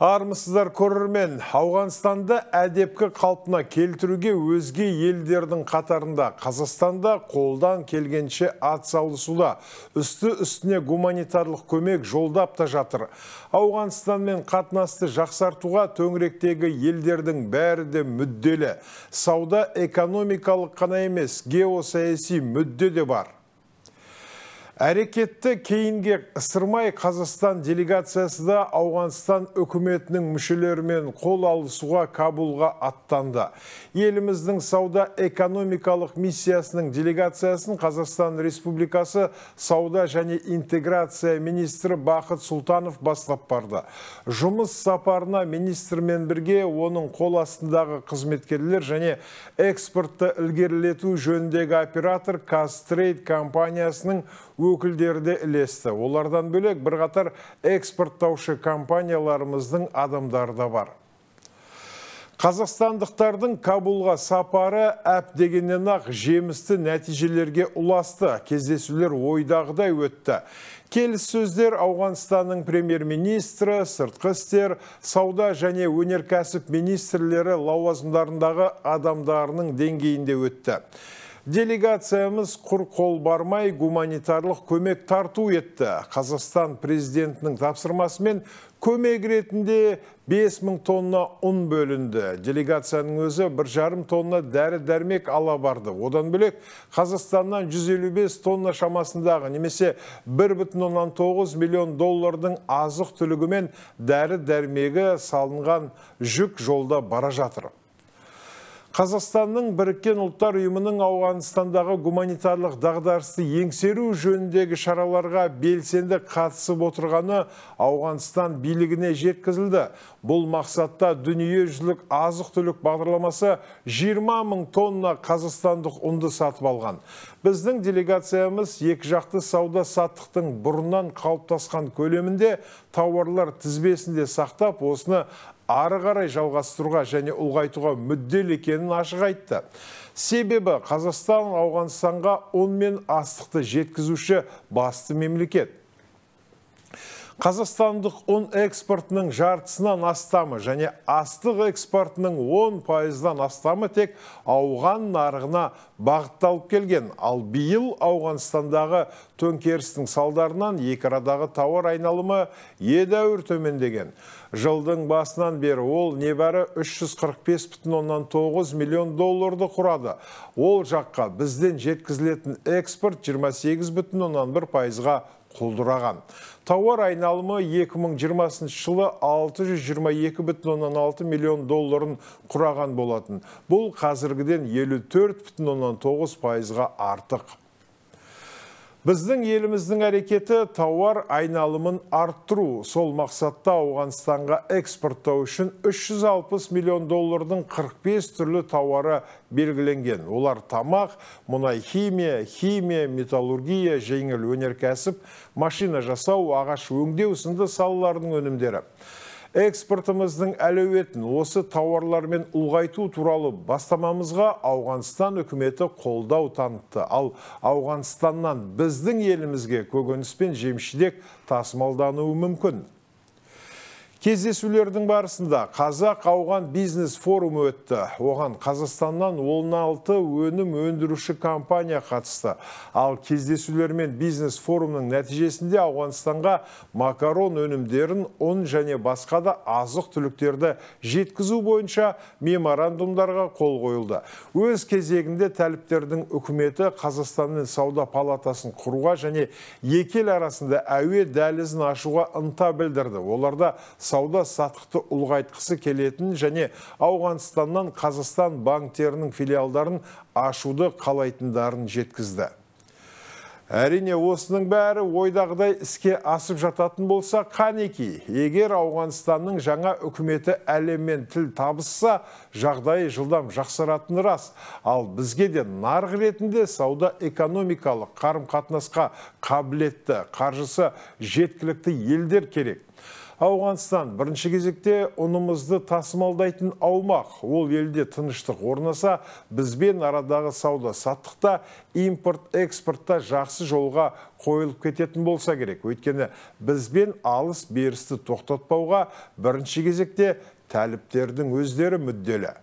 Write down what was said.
Армысыздар көрермен, Ауғанстанды әдепкі қалпына келтіруге өзге елдердің қатарында Қазастанда қолдан келгенше атсалысуда. Үсті үстіне гуманитарлық көмек жолдап та жатыр. Ауғанстанмен қатынасты жақсартуға төңіректегі елдердің бәрі де мүдделі. Сауда экономикалық қана емес, геосаяси мүдде де бар. Әрекетті кейінге ысырмай Қазақстан делегациясы да Ауғанстан үкіметінің мүшелерімен қол алысуға Кабулға аттанды. Еліміздің сауда экономикалық миссиясының делегациясын Қазақстан Республикасы сауда және интеграция министрі Бақыт Сұлтанов бастап барды. Жұмыс сапарына министрмен бірге оның қол астындағы қызметкерлер және экспортты ілгерілету жөніндегі оператор Кастрейд компаниясының өкілдерді ілесті. Олардан бөлек бірқатар экспорттаушы компанияларымыздың адамдары да бар. Қазақстандықтардың Кабулға сапары әп дегеннен ақ жемісті нәтижелерге ұласты. Кездесулер ойдағыдай өтті. сөздер Ауғанстанның премьер-министрі, сыртқы істер, сауда және өнеркәсіп министрлері лауазымдарындағы адамдарының деңгейінде өтті. Делегациямыз құр қол бармай гуманитарлық көмек тарту етті. Қазақстан президентінің тапсырмасымен көмек ретінде 5000 тонна ұн бөлінді. Делегацияның өзі жарым тонна дәрі-дәрмек ала барды. Одан бөлек Қазақстаннан 155 тонна шамасындағы немесе 1,9 миллион доллардың азық түлігімен дәрі-дәрмегі салынған жүк жолда бара жатыр. Қазақстанның біріккен ұлттар ұйымының Ауғанстандағы гуманитарлық дағдарысты еңсеру жөніндегі шараларға белсенді қатысып отырғаны Ауғанстан билігіне жеткізілді. Бұл мақсатта дүниежүзілік азық-түлік бағдарламасы 20 мың тонна қазақстандық ұнды сатып алған. Біздің делегациямыз екі жақты сауда саттықтың бұрыннан қалыптасқан көлемінде тауарлар тізбесінде сақтап, осыны ары қарай жалғастыруға және ұлғайтуға мүдделі екенін ашық айтты себебі қазақстан ауғанстанға ұн мен астықты жеткізуші басты мемлекет Қазақстандық ұн экспортының жартысынан астамы және астық экспортының 10 пайыздан астамы тек ауған нарығына бағытталып келген. Ал бейіл Ауғанстандағы төңкерістің салдарынан екі арадағы тауар айналымы едәуір төмендеген. Жылдың басынан бері ол небәрі 345,9 миллион долларды құрады. Ол жаққа бізден жеткізілетін экспорт 28,1 пайызға қолдыраған. Тауар айналымы 2020 жылы 622,6 миллион долларын құраған болатын. Бұл қазіргіден 54,9 пайызға артық. Біздің еліміздің әрекеті тауар айналымын арттыру. Сол мақсатта Ауғанстанға экспорттау үшін 360 миллион доллардың 45 түрлі тауары белгіленген. Олар тамақ, мұнай химия, химия, металлургия, жеңіл өнеркәсіп, машина жасау, ағаш өңдеу сынды салалардың өнімдері экспортымыздың әлеуетін осы тауарлармен ұлғайту туралы бастамамызға Ауғанстан үкіметі қолдау танытты. Ал Ауғанстаннан біздің елімізге көкөніс пен дек тасымалдануы мүмкін. Кездесулердің барысында Қазақ ауған бизнес форумы өтті. Оған Қазақстаннан 16 өнім өндіруші компания қатысты. Ал кездесулер бизнес форумның нәтижесінде Ауғанстанға макарон өнімдерін, он және басқа да азық түліктерді жеткізу бойынша меморандумдарға қол қойылды. Өз кезегінде тәліптердің үкіметі Қазақстанның сауда палатасын құруға және екі арасында әуе дәлізін ашуға ынта білдірді. Оларда сауда сатықты ұлғайтқысы келетін және ауғанстаннан қазақстан банктерінің филиалдарын ашуды қалайтындарын жеткізді әрине осының бәрі ойдағыдай іске асып жататын болса қанеки егер ауғанстанның жаңа үкіметі әлеммен тіл табысса жағдай жылдам жақсаратыны рас ал бізге де нарық ретінде сауда экономикалық қарым қатынасқа қабілетті қаржысы жеткілікті елдер керек Ауғанстан бірінші кезекте ұнымызды тасымалдайтын аумақ. Ол елде тыныштық орнаса, бізбен арадағы сауда саттықта, импорт-экспортта жақсы жолға қойылып кететін болса керек. Өйткені бізбен алыс берісті тоқтатпауға бірінші кезекте тәліптердің өздері мүдделі.